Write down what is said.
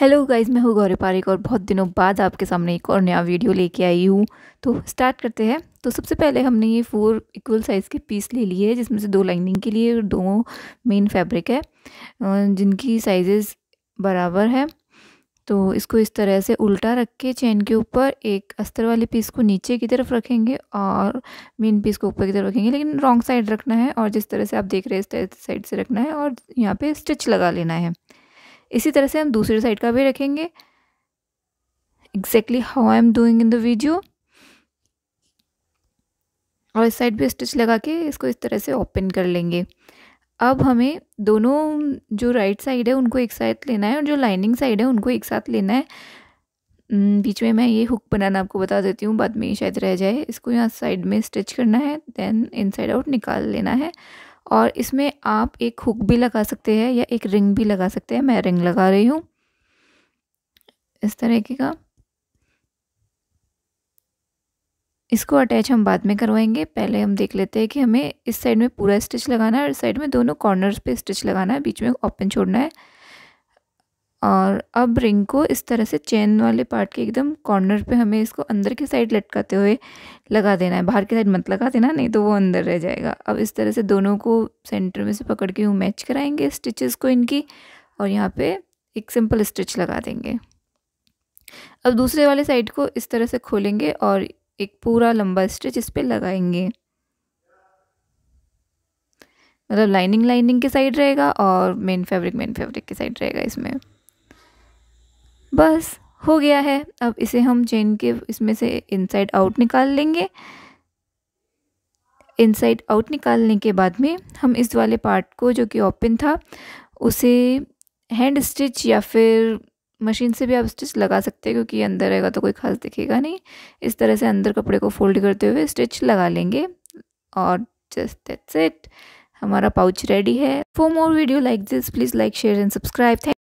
hello guys मैं हूँ गौरी पारिक और बहुत दिनों बाद आपके सामने एक और नया वीडियो लेके आई हूँ तो स्टार्ट करते हैं तो सबसे पहले हमने ये फोर इक्वल साइज़ के पीस ले लिए हैं जिसमें से दो लाइनिंग के लिए और दो मेन फैब्रिक है जिनकी साइजेस बराबर है तो इसको इस तरह से उल्टा रख के चैन के ऊपर एक अस्तर वाले पीस को नीचे की तरफ रखेंगे और मेन पीस को ऊपर की तरफ रखेंगे लेकिन रॉन्ग साइड रखना है और जिस तरह से आप देख रहे हैं इस साइड से रखना है और यहाँ पे स्टिच लगा लेना है इसी तरह से हम दूसरे साइड का भी रखेंगे exactly how I am doing in the video और इस साइड भी स्टिच लगा के इसको इस तरह से ओपन कर लेंगे अब हमें दोनों जो राइट साइड है उनको एक साथ लेना है और जो लाइनिंग साइड है उनको एक साथ लेना है hmm, बीच में मैं ये हुक बनाना आपको बता देती हूँ बाद में शायद रह जाए इसको यहाँ साइड में स्टिच करना है देन इन साइड आउट निकाल लेना है और इसमें आप एक हुक भी लगा सकते हैं या एक रिंग भी लगा सकते हैं मैं रिंग लगा रही हूँ इस तरीके का इसको अटैच हम बाद में करवाएंगे पहले हम देख लेते हैं कि हमें इस साइड में पूरा स्टिच लगाना है और इस साइड में दोनों कॉर्नर्स पे स्टिच लगाना है बीच में ओपन छोड़ना है और अब रिंग को इस तरह से चेन वाले पार्ट के एकदम कॉर्नर पे हमें इसको अंदर की साइड लटकाते हुए लगा देना है बाहर की साइड मत लगा देना नहीं तो वो अंदर रह जाएगा अब इस तरह से दोनों को सेंटर में से पकड़ के वो मैच कराएंगे स्टिचेस को इनकी और यहाँ पे एक सिंपल स्टिच लगा देंगे अब दूसरे वाले साइड को इस तरह से खोलेंगे और एक पूरा लंबा स्टिच इस पर लगाएंगे मतलब लाइनिंग लाइनिंग के साइड रहेगा और मेन फैब्रिक मेन फैब्रिक के साइड रहेगा इसमें बस हो गया है अब इसे हम चेन के इसमें से इनसाइड आउट निकाल लेंगे इनसाइड आउट निकालने के बाद में हम इस वाले पार्ट को जो कि ओपन था उसे हैंड स्टिच या फिर मशीन से भी आप स्टिच लगा सकते हैं क्योंकि अंदर रहेगा तो कोई ख़ास दिखेगा नहीं इस तरह से अंदर कपड़े को फोल्ड करते हुए स्टिच लगा लेंगे और जस्ट दैट्स इट हमारा पाउच रेडी है for more video like this please like share and subscribe thank